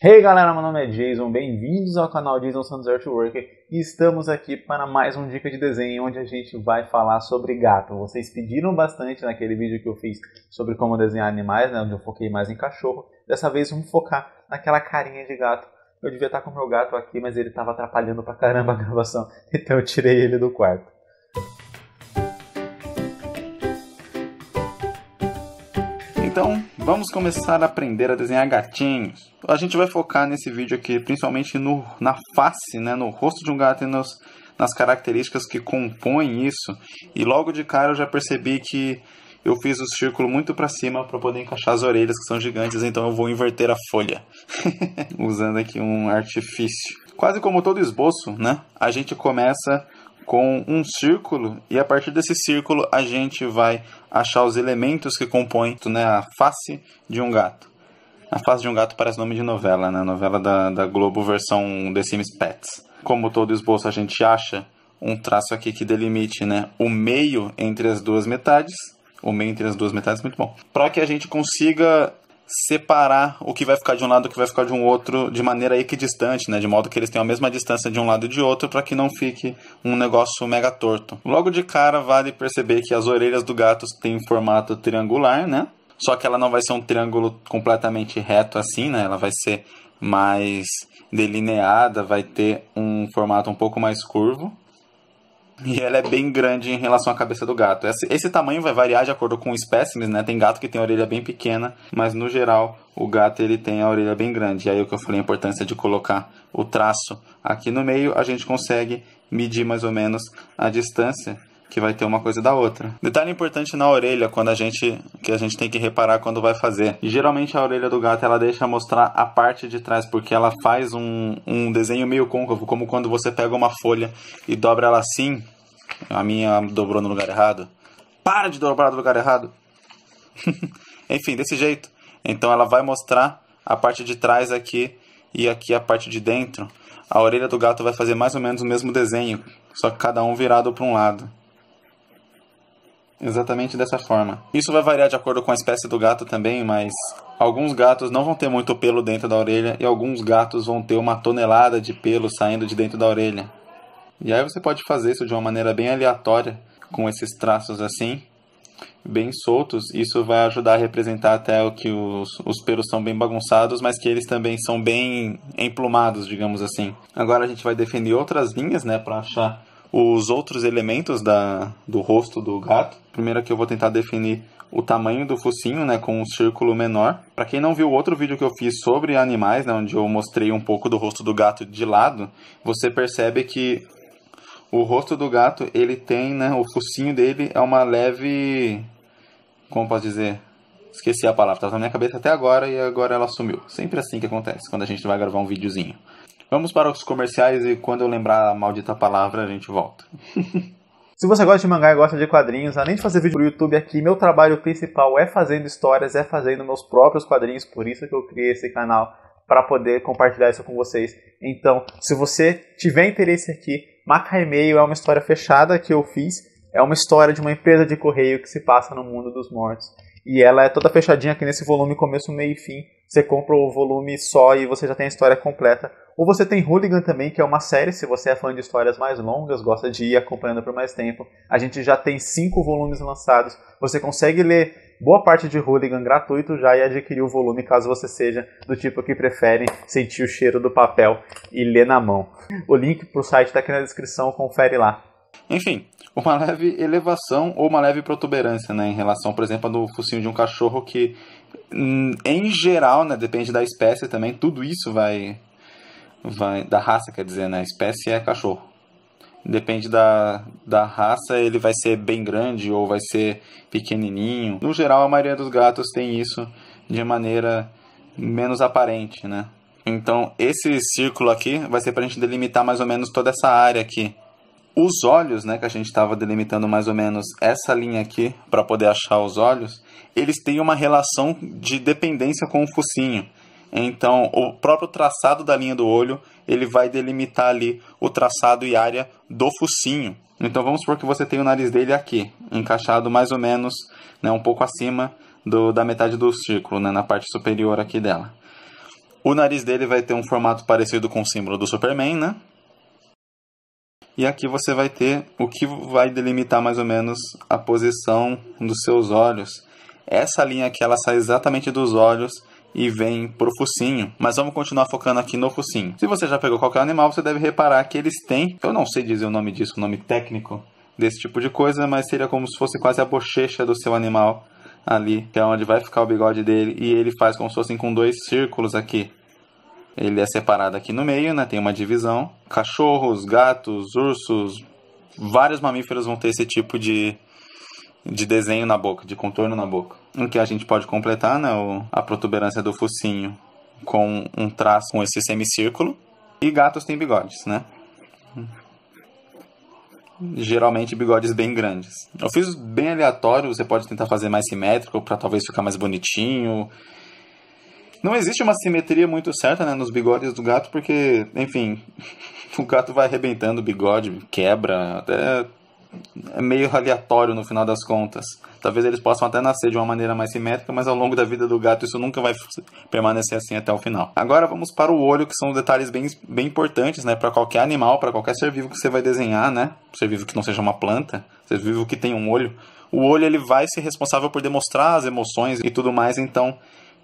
Hey galera, meu nome é Jason, bem-vindos ao canal Jason Santos Artworker e estamos aqui para mais um Dica de Desenho onde a gente vai falar sobre gato. Vocês pediram bastante naquele vídeo que eu fiz sobre como desenhar animais, né, onde eu foquei mais em cachorro. Dessa vez vamos focar naquela carinha de gato. Eu devia estar com o meu gato aqui, mas ele estava atrapalhando pra caramba a gravação, então eu tirei ele do quarto. Então, vamos começar a aprender a desenhar gatinhos. A gente vai focar nesse vídeo aqui principalmente no, na face, né, no rosto de um gato e nos, nas características que compõem isso. E logo de cara eu já percebi que eu fiz o círculo muito para cima para poder encaixar as orelhas que são gigantes, então eu vou inverter a folha, usando aqui um artifício. Quase como todo esboço, né? A gente começa com um círculo e a partir desse círculo a gente vai achar os elementos que compõem né, a face de um gato. A face de um gato parece nome de novela, né? Novela da, da Globo versão The Sims Pets. Como todo esboço a gente acha um traço aqui que delimite né, o meio entre as duas metades. O meio entre as duas metades, é muito bom. Para que a gente consiga separar o que vai ficar de um lado e o que vai ficar de um outro de maneira equidistante, né? De modo que eles tenham a mesma distância de um lado e de outro para que não fique um negócio mega torto. Logo de cara, vale perceber que as orelhas do gato têm um formato triangular, né? Só que ela não vai ser um triângulo completamente reto assim, né? Ela vai ser mais delineada, vai ter um formato um pouco mais curvo. E ela é bem grande em relação à cabeça do gato. Esse, esse tamanho vai variar de acordo com espécimes, né? Tem gato que tem a orelha bem pequena, mas no geral o gato ele tem a orelha bem grande. E aí o que eu falei a importância de colocar o traço aqui no meio, a gente consegue medir mais ou menos a distância que vai ter uma coisa da outra. Detalhe importante na orelha quando a gente que a gente tem que reparar quando vai fazer. E geralmente a orelha do gato ela deixa mostrar a parte de trás porque ela faz um, um desenho meio côncavo, como quando você pega uma folha e dobra ela assim. A minha dobrou no lugar errado. Para de dobrar no lugar errado. Enfim, desse jeito. Então ela vai mostrar a parte de trás aqui e aqui a parte de dentro. A orelha do gato vai fazer mais ou menos o mesmo desenho, só que cada um virado para um lado exatamente dessa forma. Isso vai variar de acordo com a espécie do gato também, mas alguns gatos não vão ter muito pelo dentro da orelha e alguns gatos vão ter uma tonelada de pelo saindo de dentro da orelha. E aí você pode fazer isso de uma maneira bem aleatória, com esses traços assim, bem soltos. Isso vai ajudar a representar até o que os, os pelos são bem bagunçados, mas que eles também são bem emplumados, digamos assim. Agora a gente vai definir outras linhas, né, para achar os outros elementos da, do rosto do gato. Primeiro aqui eu vou tentar definir o tamanho do focinho, né, com um círculo menor. Para quem não viu o outro vídeo que eu fiz sobre animais, né, onde eu mostrei um pouco do rosto do gato de lado, você percebe que o rosto do gato, ele tem, né, o focinho dele é uma leve como posso dizer? Esqueci a palavra, estava tá na minha cabeça até agora e agora ela sumiu. Sempre assim que acontece quando a gente vai gravar um videozinho. Vamos para os comerciais e quando eu lembrar a maldita palavra, a gente volta. Se você gosta de mangá e gosta de quadrinhos, além de fazer vídeo pro YouTube aqui, meu trabalho principal é fazendo histórias, é fazendo meus próprios quadrinhos, por isso que eu criei esse canal para poder compartilhar isso com vocês. Então, se você tiver interesse aqui, Maca e-mail é uma história fechada que eu fiz, é uma história de uma empresa de correio que se passa no mundo dos mortos. E ela é toda fechadinha aqui nesse volume começo, meio e fim. Você compra o volume só e você já tem a história completa. Ou você tem Hooligan também, que é uma série, se você é fã de histórias mais longas, gosta de ir acompanhando por mais tempo. A gente já tem cinco volumes lançados. Você consegue ler boa parte de Hooligan gratuito já e adquirir o volume caso você seja do tipo que prefere sentir o cheiro do papel e ler na mão. O link para o site está aqui na descrição, confere lá. Enfim, uma leve elevação ou uma leve protuberância, né, em relação, por exemplo, ao focinho de um cachorro que, hum, em geral, né, depende da espécie também, tudo isso vai vai, da raça, quer dizer, né? Espécie é cachorro. Depende da, da raça, ele vai ser bem grande ou vai ser pequenininho. No geral, a maioria dos gatos tem isso de maneira menos aparente, né? Então, esse círculo aqui vai ser para a gente delimitar mais ou menos toda essa área aqui. Os olhos, né, que a gente estava delimitando mais ou menos essa linha aqui para poder achar os olhos, eles têm uma relação de dependência com o focinho. Então, o próprio traçado da linha do olho, ele vai delimitar ali o traçado e área do focinho. Então, vamos supor que você tem o nariz dele aqui, encaixado mais ou menos, né, um pouco acima do, da metade do círculo, né, na parte superior aqui dela. O nariz dele vai ter um formato parecido com o símbolo do Superman, né? E aqui você vai ter o que vai delimitar mais ou menos a posição dos seus olhos. Essa linha aqui, ela sai exatamente dos olhos e vem pro focinho. Mas vamos continuar focando aqui no focinho. Se você já pegou qualquer animal, você deve reparar que eles têm, eu não sei dizer o nome disso, o nome técnico desse tipo de coisa, mas seria como se fosse quase a bochecha do seu animal ali, que é onde vai ficar o bigode dele, e ele faz como se fossem com dois círculos aqui. Ele é separado aqui no meio, né? Tem uma divisão. Cachorros, gatos, ursos, vários mamíferos vão ter esse tipo de de desenho na boca, de contorno na boca. O que a gente pode completar, né, a protuberância do focinho com um traço com esse semicírculo. E gatos têm bigodes, né? Geralmente bigodes bem grandes. Eu fiz bem aleatório, você pode tentar fazer mais simétrico para talvez ficar mais bonitinho. Não existe uma simetria muito certa né, nos bigodes do gato, porque, enfim, o gato vai arrebentando o bigode, quebra, até é meio aleatório no final das contas. Talvez eles possam até nascer de uma maneira mais simétrica, mas ao longo da vida do gato isso nunca vai permanecer assim até o final. Agora vamos para o olho, que são detalhes bem, bem importantes, né, para qualquer animal, para qualquer ser vivo que você vai desenhar, né? Ser vivo que não seja uma planta, ser vivo que tem um olho. O olho ele vai ser responsável por demonstrar as emoções e tudo mais, então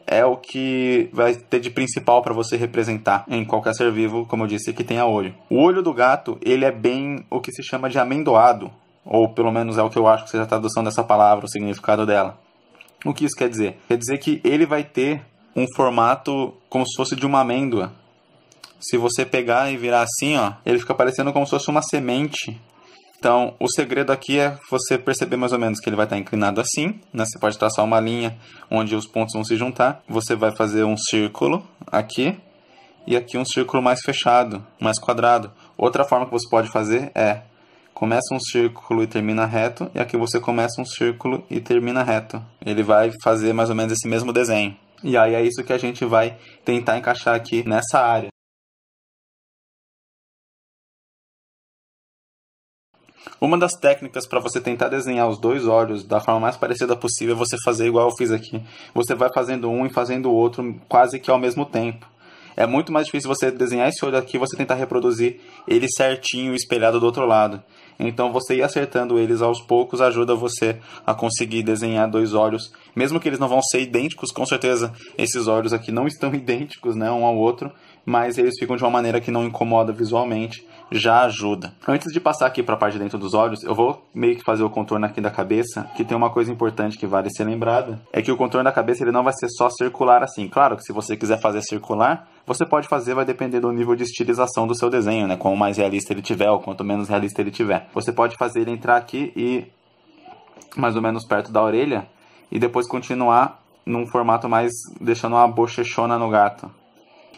é o que vai ter de principal para você representar em qualquer ser vivo, como eu disse, que tenha olho. O olho do gato, ele é bem o que se chama de amendoado, ou pelo menos é o que eu acho que seja a tradução dessa palavra, o significado dela. O que isso quer dizer? Quer dizer que ele vai ter um formato como se fosse de uma amêndoa. Se você pegar e virar assim, ó, ele fica parecendo como se fosse uma semente então, o segredo aqui é você perceber mais ou menos que ele vai estar inclinado assim, né? Você pode traçar uma linha onde os pontos vão se juntar. Você vai fazer um círculo aqui e aqui um círculo mais fechado, mais quadrado. Outra forma que você pode fazer é começa um círculo e termina reto, e aqui você começa um círculo e termina reto. Ele vai fazer mais ou menos esse mesmo desenho. E aí é isso que a gente vai tentar encaixar aqui nessa área. Uma das técnicas para você tentar desenhar os dois olhos da forma mais parecida possível é você fazer igual eu fiz aqui. Você vai fazendo um e fazendo o outro quase que ao mesmo tempo. É muito mais difícil você desenhar esse olho aqui e você tentar reproduzir ele certinho, espelhado do outro lado. Então você ir acertando eles aos poucos ajuda você a conseguir desenhar dois olhos, mesmo que eles não vão ser idênticos, com certeza esses olhos aqui não estão idênticos, né, um ao outro, mas eles ficam de uma maneira que não incomoda visualmente, já ajuda. Antes de passar aqui para a parte de dentro dos olhos, eu vou meio que fazer o contorno aqui da cabeça, que tem uma coisa importante que vale ser lembrada, é que o contorno da cabeça ele não vai ser só circular assim. Claro que se você quiser fazer circular, você pode fazer, vai depender do nível de estilização do seu desenho, né? Quanto mais realista ele tiver ou quanto menos realista ele tiver. Você pode fazer ele entrar aqui e mais ou menos perto da orelha e depois continuar num formato mais deixando uma bochechona no gato.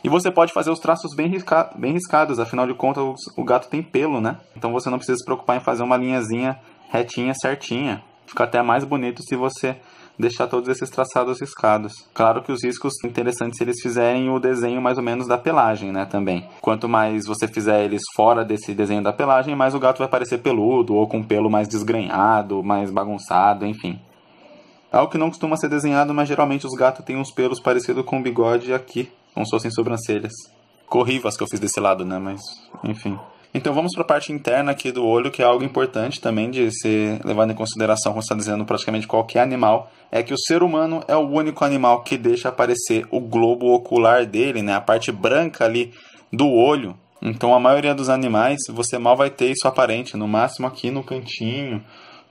E você pode fazer os traços bem, risca bem riscados, afinal de contas o gato tem pelo, né? Então você não precisa se preocupar em fazer uma linhazinha retinha certinha. Fica até mais bonito se você deixar todos esses traçados riscados. Claro que os riscos interessantes se eles fizerem o desenho mais ou menos da pelagem, né, também. Quanto mais você fizer eles fora desse desenho da pelagem, mais o gato vai parecer peludo ou com pelo mais desgrenhado, mais bagunçado, enfim. Algo que não costuma ser desenhado, mas geralmente os gatos têm uns pelos parecidos com o bigode aqui como se fossem sobrancelhas. Corrivas que eu fiz desse lado, né? Mas, enfim. Então vamos para a parte interna aqui do olho, que é algo importante também de ser levado em consideração quando está dizendo praticamente qualquer animal, é que o ser humano é o único animal que deixa aparecer o globo ocular dele, né? A parte branca ali do olho. Então a maioria dos animais você mal vai ter isso aparente, no máximo aqui no cantinho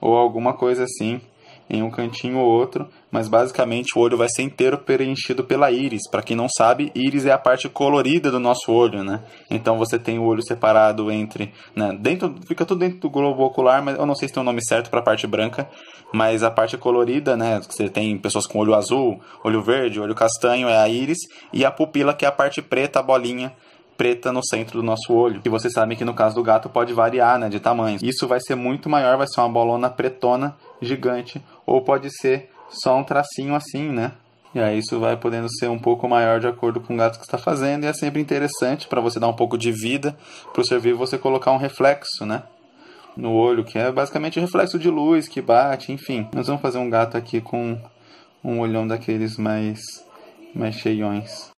ou alguma coisa assim em um cantinho ou outro, mas basicamente o olho vai ser inteiro preenchido pela íris. Para quem não sabe, íris é a parte colorida do nosso olho, né? Então você tem o olho separado entre, né? dentro, fica tudo dentro do globo ocular, mas eu não sei se tem o um nome certo para a parte branca, mas a parte colorida, né, você tem pessoas com olho azul, olho verde, olho castanho é a íris e a pupila que é a parte preta, a bolinha preta no centro do nosso olho. E vocês sabem que no caso do gato pode variar, né, de tamanho. Isso vai ser muito maior, vai ser uma bolona pretona gigante, ou pode ser só um tracinho assim, né? E aí isso vai podendo ser um pouco maior de acordo com o gato que está fazendo, e é sempre interessante para você dar um pouco de vida para o ser vivo você colocar um reflexo, né? No olho, que é basicamente o reflexo de luz que bate, enfim. Nós vamos fazer um gato aqui com um olhão daqueles mais mais cheiões.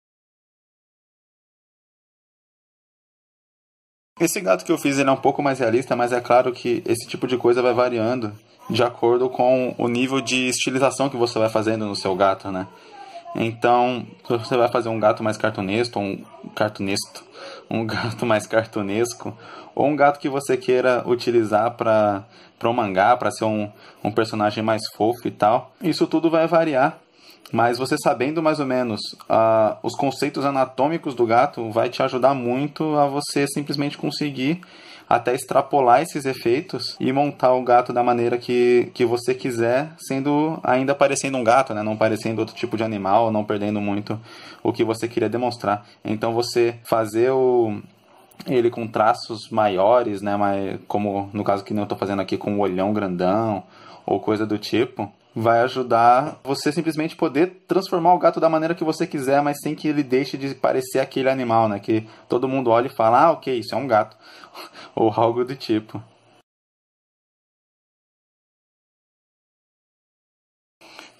Esse gato que eu fiz ele é um pouco mais realista, mas é claro que esse tipo de coisa vai variando de acordo com o nível de estilização que você vai fazendo no seu gato, né? Então, se você vai fazer um gato mais cartunesco, um cartunesto, um gato mais cartunesco, ou um gato que você queira utilizar para para um mangá, para ser um, um personagem mais fofo e tal, isso tudo vai variar mas você sabendo mais ou menos uh, os conceitos anatômicos do gato, vai te ajudar muito a você simplesmente conseguir até extrapolar esses efeitos e montar o gato da maneira que, que você quiser, sendo ainda parecendo um gato, né? não parecendo outro tipo de animal, não perdendo muito o que você queria demonstrar. Então você fazer o ele com traços maiores, né, mas como no caso que eu estou fazendo aqui com um olhão grandão ou coisa do tipo, vai ajudar você simplesmente poder transformar o gato da maneira que você quiser, mas sem que ele deixe de parecer aquele animal, né? Que todo mundo olha e fala, ah, ok, isso é um gato. Ou algo do tipo.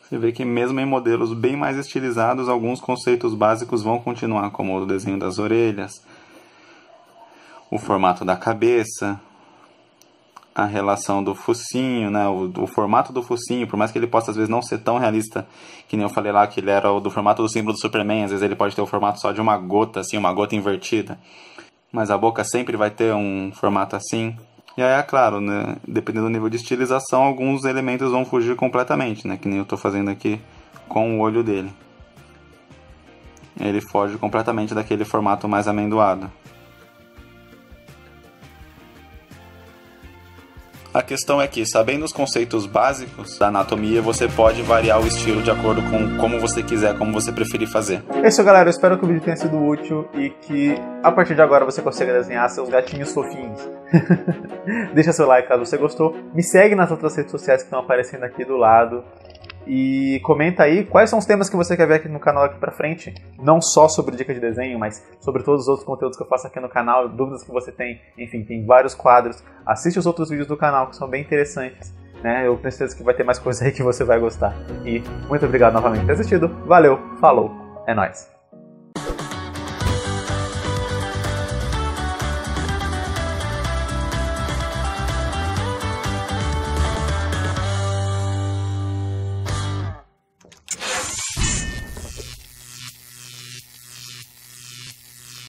Você vê que mesmo em modelos bem mais estilizados, alguns conceitos básicos vão continuar, como o desenho das orelhas, o formato da cabeça, a relação do focinho, né? O, o, formato do focinho, por mais que ele possa às vezes não ser tão realista, que nem eu falei lá que ele era o do formato do símbolo do Superman, às vezes ele pode ter o formato só de uma gota, assim, uma gota invertida. Mas a boca sempre vai ter um formato assim. E aí, é claro, né? Dependendo do nível de estilização, alguns elementos vão fugir completamente, né? Que nem eu estou fazendo aqui com o olho dele. Ele foge completamente daquele formato mais amendoado. A questão é que, sabendo os conceitos básicos da anatomia, você pode variar o estilo de acordo com como você quiser, como você preferir fazer. É isso, galera. Eu espero que o vídeo tenha sido útil e que a partir de agora você consiga desenhar seus gatinhos fofinhos. Deixa seu like caso você gostou. Me segue nas outras redes sociais que estão aparecendo aqui do lado e comenta aí quais são os temas que você quer ver aqui no canal aqui pra frente. Não só sobre dica de desenho, mas sobre todos os outros conteúdos que eu faço aqui no canal, dúvidas que você tem, enfim, tem vários quadros. Assiste os outros vídeos do canal que são bem interessantes. Né? Eu tenho certeza que vai ter mais coisa aí que você vai gostar. E muito obrigado novamente por ter assistido. Valeu, falou, é nóis.